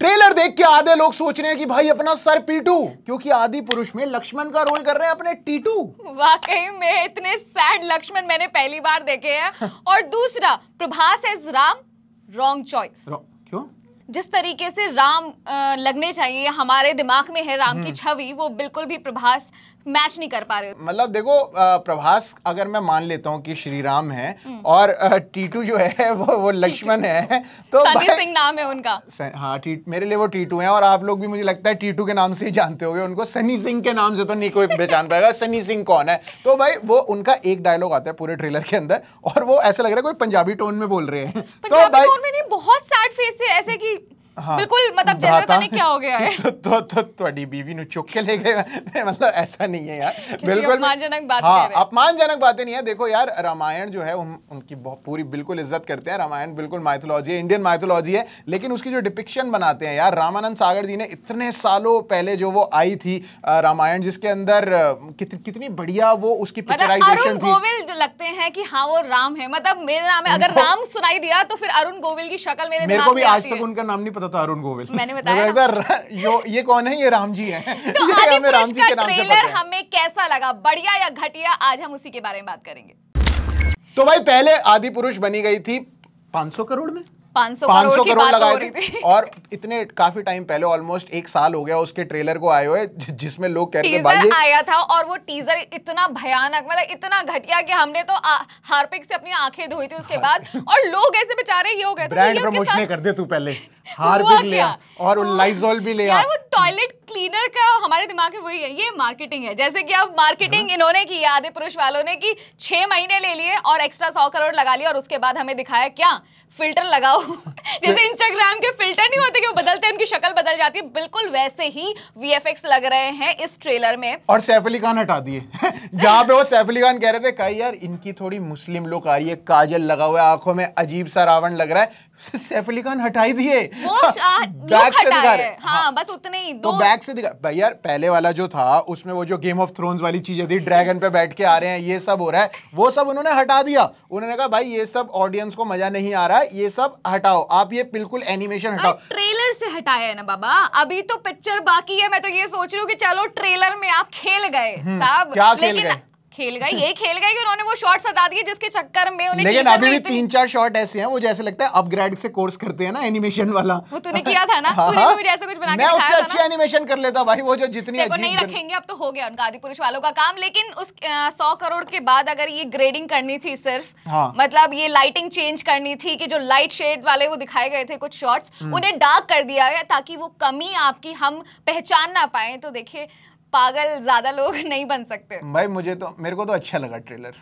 Trailer देख के आधे लोग सोच रहे हैं कि भाई अपना सर पीटू क्योंकि आदि पुरुष में लक्ष्मण का रोल कर रहे हैं अपने टीटू वाकई में इतने सैड लक्ष्मण मैंने पहली बार देखे हैं हाँ। और दूसरा Prabhas as Ram wrong choice क्यों जिस तरीके से राम लगने चाहिए हमारे दिमाग में है राम की हम्म। छवि वो बिल्कुल भी प्रभास मैच नहीं कर पा रहे मतलब देखो प्रभास अगर मैं मान लेता हूँ कि श्री राम है हम्म। और टीटू जो है वो वो लक्ष्मण है तो सिंह नाम है उनका हाँ मेरे लिए वो टीटू है और आप लोग भी मुझे लगता है टीटू के नाम से ही जानते हो उनको सनी सिंह के नाम से तो नहीं कोई पहचान पाएगा सनी सिंह कौन है तो भाई वो उनका एक डायलॉग आता है पूरे ट्रेलर के अंदर और वो ऐसा लग रहा है कोई पंजाबी टोन में बोल रहे हैं तो भाई बहुत सैड फेस थे ऐसे की हाँ। बिल्कुल मतलब ਮਤਲਬ ने क्या हो गया है तो तो ਤੋ तो बीवी ਬੀਵੀ चुक के ले गए मतलब ऐसा नहीं है यार बिल्कुल अपमानजनक बात हाँ, अपमानजनक बातें नहीं है देखो यार रामायण जो है उन, उनकी बहुत पूरी बिल्कुल इज्जत करते हैं रामायण बिल्कुल माइथोलॉजी है इंडियन माइथोलॉजी है लेकिन उसकी जो डिपिक्शन बनाते हैं यार रामानंद सागर जी ने इतने सालों पहले जो वो आई थी रामायण जिसके अंदर कितनी बढ़िया वो उसकी पिक्चराइजेशन मतलब गोविल जो लगते हैं कि हाँ वो राम है मतलब मेरे नाम है अगर राम सुनाई दिया तो फिर अरुण गोविल की शक्ल मेरे को भी आज तक उनका नाम नहीं पता था तो अरुण गोविल मैंने बताया ये कौन है ये राम जी है हमें तो हमें कैसा लगा बढ़िया या घटिया आज हम उसी के बारे में बात करेंगे तो भाई पहले आदि पुरुष बनी गई थी 500 करोड़ में पांच सौ करोड़ की बात और इतने काफी टाइम पहले ऑलमोस्ट एक साल हो गया उसके ट्रेलर को आए हुए जिसमें लोग कह रहे थे आया था और वो टीजर इतना भयानक मतलब इतना घटिया कि हमने तो हार्पिक से अपनी आंखें धोई थी उसके हाँ। बाद और लोग ऐसे बेचारे ये हो गए थे ब्रांड प्रमोशन कर दे तू पहले हार्पिक ले और लाइजोल भी ले यार वो टॉयलेट लीडर का हमारे दिमाग में वही है ये मार्केटिंग है जैसे कि अब मार्केटिंग हाँ। इन्होंने की आधे पुरुष वालों ने की छह महीने ले लिए और एक्स्ट्रा सौ करोड़ लगा लिया और उसके बाद हमें दिखाया क्या फिल्टर लगाओ जैसे इंस्टाग्राम के की शक्ल बदल जाती है बिल्कुल वैसे ही वीएफएक्स लग रहे हैं इस ट्रेलर में और सैफ अली खान हटा दिए जहाँ पे वो सैफ अली खान कह रहे थे कही यार इनकी थोड़ी मुस्लिम लुक आ रही है काजल लगा हुआ है आंखों में अजीब सा रावण लग रहा है सैफ अली खान हटाई दिए बैक से दिखा रहे हाँ, हाँ, बस उतने ही तो दो तो बैक से दिखा भाई यार पहले वाला जो था उसमें वो जो गेम ऑफ थ्रोन्स वाली चीजें थी ड्रैगन पे बैठ के आ रहे हैं ये सब हो रहा है वो सब उन्होंने हटा दिया उन्होंने कहा भाई ये सब ऑडियंस को मजा नहीं आ रहा है ये सब हटाओ आप ये बिल्कुल एनिमेशन हटाओ ट्रेलर से हटाया है ना बाबा अभी तो पिक्चर बाकी है मैं तो ये सोच रही हूँ कि चलो ट्रेलर में आप खेल गए हम्म, साहब लेकिन खेल गए ये खेल गए कि उन्होंने वो शॉट्स हटा दिए जिसके चक्कर में उन्हें लेकिन अभी भी तीन चार शॉट ऐसे हैं वो जैसे लगता है अपग्रेड से कोर्स करते हैं ना एनिमेशन वाला वो तूने किया था ना तूने हाँ। भी मुझे ऐसा कुछ बना के मैं उससे अच्छे एनिमेशन कर लेता भाई वो जो जितनी देखो नहीं रखेंगे अब तो हो गया उनका आदि पुरुष वालों का काम लेकिन उस सौ करोड़ के बाद अगर ये ग्रेडिंग करनी थी सिर्फ हाँ। मतलब ये लाइटिंग चेंज करनी थी कि जो लाइट शेड वाले वो दिखाए गए थे कुछ शॉर्ट्स हम्म। उन्हें डार्क कर दिया गया ताकि वो कमी आपकी हम पहचान ना पाए तो देखिये पागल ज्यादा लोग नहीं बन सकते भाई मुझे तो मेरे को तो अच्छा लगा ट्रेलर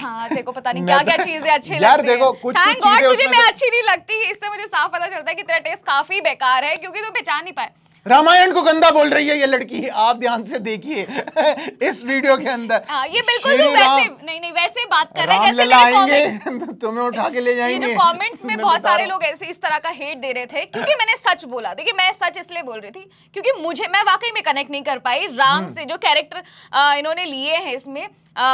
हाँ देखो पता नहीं क्या क्या तो- चीजें अच्छी लगती है अच्छी नहीं लगती इससे मुझे साफ पता चलता है कि तेरा टेस्ट काफी बेकार है क्योंकि तू पहचान नहीं पाए रामायण को गंदा बोल रही है ये लड़की आप ध्यान से देखिए इस वीडियो के अंदर आ, हाँ, ये बिल्कुल तो वैसे नहीं नहीं वैसे बात कर रहे हैं आएंगे तो तुम्हें उठा के ले जाएंगे ये कमेंट्स में बहुत सारे लोग ऐसे इस तरह का हेट दे रहे थे क्योंकि मैंने सच बोला देखिए मैं सच इसलिए बोल रही थी क्योंकि मुझे मैं वाकई में कनेक्ट नहीं कर पाई राम हम्म। से जो कैरेक्टर इन्होंने लिए है इसमें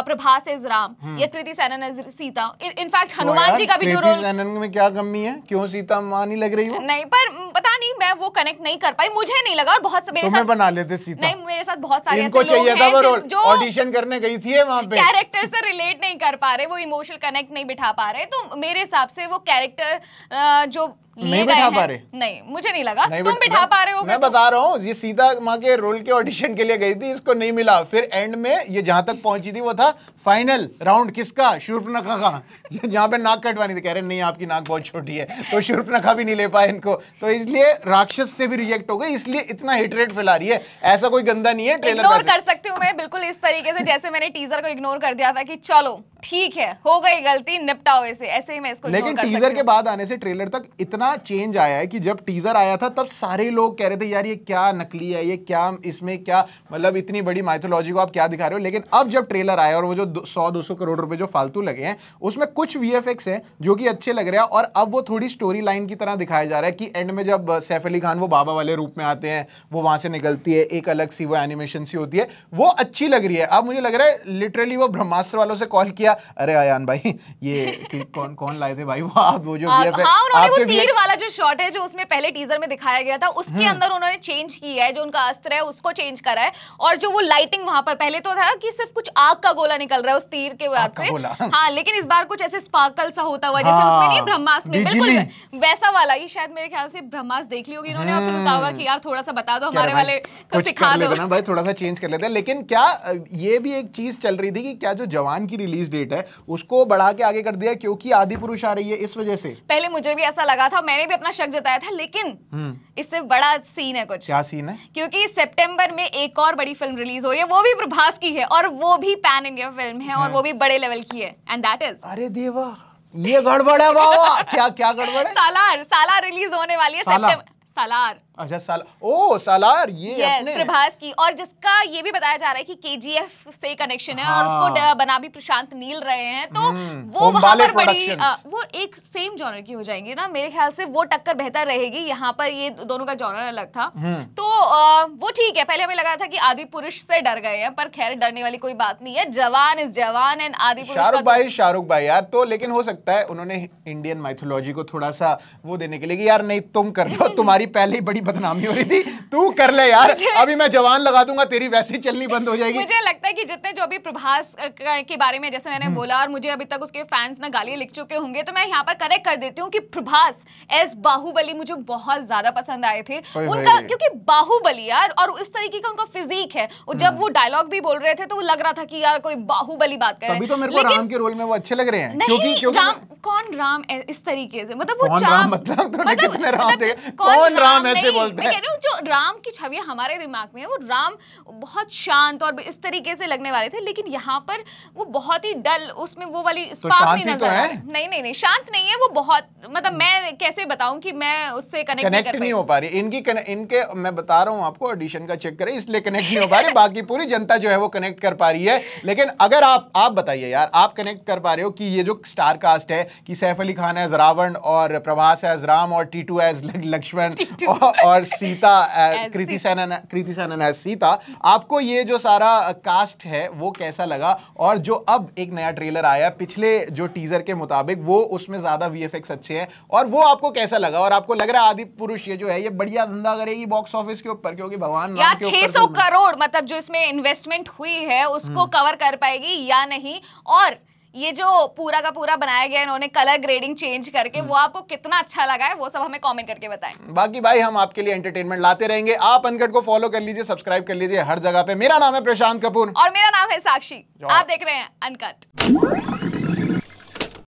प्रभास इज राम हम्म। ये कृति सैनन इज सीता इनफैक्ट तो हनुमान जी का भी जो रोल में क्या कमी है क्यों सीता मानी लग रही हो नहीं पर नहीं मैं वो कनेक्ट नहीं कर पाई मुझे नहीं लगा और बहुत मेरे तो साथ बना लेते सीता नहीं मेरे साथ बहुत सारे ऐसे लोग हैं जो ऑडिशन करने गई थी वहाँ पे कैरेक्टर से रिलेट नहीं कर पा रहे वो इमोशनल कनेक्ट नहीं बिठा पा रहे तो मेरे हिसाब से वो कैरेक्टर जो મે બેઠા પા રહે નહીં મુજે નહીં લગા તું બઠા પા રહે હું મેં બતા રહા હું યે સીધા માકે રોલ કે ઓડિશન કે લિયે ગઈ થી ઇસકો નહીં મિલા ફિર એન્ડ મે યે જહા તક પહોંચી થી વો થા ફાઇનલ રાઉન્ડ કિસકા શૂર્પના કા ખاں યહા પે નાક કટવાની કેહ રહે નહીં આપકી નાક બહોત છોટી હે તો શૂર્પના ભી નહીં લે પા ઇનકો તો ઇસલિયે રાક્ષસ સે ભી રિજેક્ટ હો ગય ઇસલિયે ઇતના હીટરેટ ફેલા રહી હે એસા કોઈ ગંદા નહીં હે ટ્રેલર નોર કર સકતે હો મે બિલકુલ ઇસ તરીકે સે જૈસે મેને ટીઝર કો ઇગનોર કર દિયા થા કે ચલો ठीक है हो गई गलती निपटाओ इसे ऐसे ही मैं इसको लेकिन टीजर के बाद आने से ट्रेलर तक इतना चेंज आया है कि जब टीजर आया था तब सारे लोग कह रहे थे यार ये क्या नकली है ये क्या इसमें क्या मतलब इतनी बड़ी माइथोलॉजी को आप क्या दिखा रहे हो लेकिन अब जब ट्रेलर आया और वो जो सौ दो करोड़ रुपए जो फालतू लगे हैं उसमें कुछ वी है जो कि अच्छे लग रहे हैं और अब वो थोड़ी स्टोरी लाइन की तरह दिखाया जा रहा है कि एंड में जब सैफ अली खान वो बाबा वाले रूप में आते हैं वो वहां से निकलती है एक अलग सी वो एनिमेशन सी होती है वो अच्छी लग रही है अब मुझे लग रहा है लिटरली वो ब्रह्मास्त्र वालों से कॉल किया दिया अरे आयान भाई ये कौन कौन लाए थे भाई वो आप वो जो आ, हाँ, उन्होंने वो तीर वाला जो शॉट है जो उसमें पहले टीजर में दिखाया गया था उसके हम्म। अंदर उन्होंने चेंज किया है जो उनका अस्त्र है उसको चेंज करा है और जो वो लाइटिंग वहां पर पहले तो था कि सिर्फ कुछ आग का गोला निकल रहा है उस तीर के बाद से हाँ लेकिन इस बार कुछ ऐसे स्पार्कल सा होता हुआ जैसे उसमें नहीं हाँ, ब्रह्मास्त्र में बिल्कुल वैसा वाला ही शायद मेरे ख्याल से ब्रह्मास्त्र देख ली होगी इन्होंने और फिर कहा होगा कि यार थोड़ा सा बता दो हमारे वाले को सिखा दो भाई थोड़ा सा चेंज कर लेते हैं लेकिन क्या ये भी एक चीज चल रही थी कि क्या जो जवान की रिलीज डेट रेट है उसको बढ़ा के आगे कर दिया क्योंकि आदि पुरुष आ रही है इस वजह से पहले मुझे भी ऐसा लगा था मैंने भी अपना शक जताया था लेकिन हम्म। इससे बड़ा सीन है कुछ क्या सीन है क्योंकि सितंबर में एक और बड़ी फिल्म रिलीज हो रही है वो भी प्रभास की है और वो भी पैन इंडिया फिल्म है और हाँ। वो भी बड़े लेवल की है एंड दैट इज अरे देवा ये गड़बड़ है बाबा क्या क्या गड़बड़ है सालार सालार रिलीज होने वाली है सालार अच्छा साल ओ सालार ये yes, अपने प्रभास की और जिसका ये भी बताया जा रहा है कि केजीएफ से कनेक्शन है हाँ। और उसको हाँ। बना भी प्रशांत नील रहे हैं तो हम्म, वो वहां पर बड़ी वो एक सेम जॉनर की हो जाएंगे ना मेरे ख्याल से वो टक्कर बेहतर रहेगी यहाँ पर ये दोनों का जॉनर अलग था हम्म। तो वो ठीक है पहले हमें लगा था की आदि पुरुष से डर गए हैं पर खैर डरने वाली कोई बात नहीं है जवान इज जवान एंड आदि शाहरुख तो भाई शाहरुख भाई यार तो लेकिन हो सकता है उन्होंने इंडियन माइथोलॉजी को थोड़ा सा वो देने के लिए यार नहीं तुम कर लो तुम्हारी पहले बड़ी बदनामी हो रही थी तू कर ले यार अभी मैं जवान लगा दूंगा तेरी वैसे चलनी बंद हो जाएगी मुझे लगता है कि जितने जो अभी प्रभास के बारे में जैसे मैंने हम्म। बोला और मुझे अभी तक उसके फैंस ना गालियां लिख चुके होंगे तो मैं यहाँ पर करेक्ट कर देती हूँ की प्रभास एस बाहुबली मुझे बहुत ज्यादा पसंद आए थे उनका क्योंकि बाहुबली यार और उस तरीके का उनका फिजिक है जब हम्म। वो डायलॉग भी बोल रहे थे तो वो लग रहा था कि यार कोई बाहुबली बात करे तो मेरे को राम के रोल में वो अच्छे लग रहे हैं क्योंकि, कौन राम इस तरीके से मतलब वो राम मतलब, तो मतलब, मतलब कौन राम ऐसे इसलिए बोलते हैं जो राम की छवि हमारे दिमाग में है वो राम बहुत शांत और इस तरीके से लगने वाले थे लेकिन यहाँ पर वो बहुत ही डल उसमें वो वाली स्पार्क तो नहीं तो नजर तो है? नहीं नहीं नहीं शांत नहीं है वो बहुत मतलब हम्म। मैं कैसे बताऊं कि मैं उससे कनेक्ट नहीं, नहीं हो पा रही इनकी इनके मैं बता रहा हूँ आपको ऑडिशन का चेक करें इसलिए कनेक्ट नहीं हो पा रही बाकी पूरी जनता जो है वो कनेक्ट कर पा रही है लेकिन अगर आप आप बताइए यार आप कनेक्ट कर पा रहे हो कि ये जो स्टार कास्ट है कि सैफ अली खान एज रावण और प्रभास एज राम और टीटू एज लक्ष्मण और सीता कृति सैनन कृति सैनन है सीता आपको ये जो सारा कास्ट है वो कैसा लगा और जो अब एक नया ट्रेलर आया पिछले जो टीजर के मुताबिक वो उसमें ज़्यादा वी अच्छे हैं और वो आपको कैसा लगा और आपको लग रहा है आदि पुरुष ये जो है ये बढ़िया धंधा करेगी बॉक्स ऑफिस के ऊपर क्योंकि भगवान छह तो सौ करोड़ मतलब जो इसमें इन्वेस्टमेंट हुई है उसको कवर हम्म। कर पाएगी या नहीं और ये जो पूरा का पूरा बनाया गया इन्होंने कलर ग्रेडिंग चेंज करके हम्म। वो आपको कितना अच्छा लगा है वो सब हमें कमेंट करके बताएं बाकी भाई हम आपके लिए एंटरटेनमेंट लाते रहेंगे आप अनकट को फॉलो कर लीजिए सब्सक्राइब कर लीजिए हर जगह पे मेरा नाम है प्रशांत कपूर और मेरा नाम है साक्षी आप देख रहे हैं अनकट